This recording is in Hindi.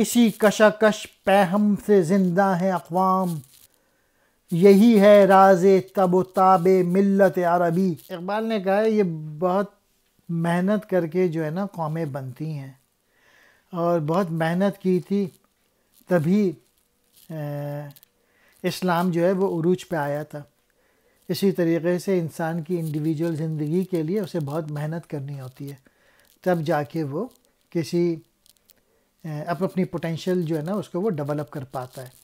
इसी कशाकश पहम से ज़िंदा हैं अकवाम यही है राज तब ताब मिलत अरबी इकबाल ने कहा है ये बहुत मेहनत करके जो है ना कौमें बनती हैं और बहुत मेहनत की थी तभी इस्लाम जो है वो उरूज पे आया था इसी तरीके से इंसान की इंडिविजुअल ज़िंदगी के लिए उसे बहुत मेहनत करनी होती है तब जाके वो किसी अपनी पोटेंशियल जो है ना उसको वो डेवलप कर पाता है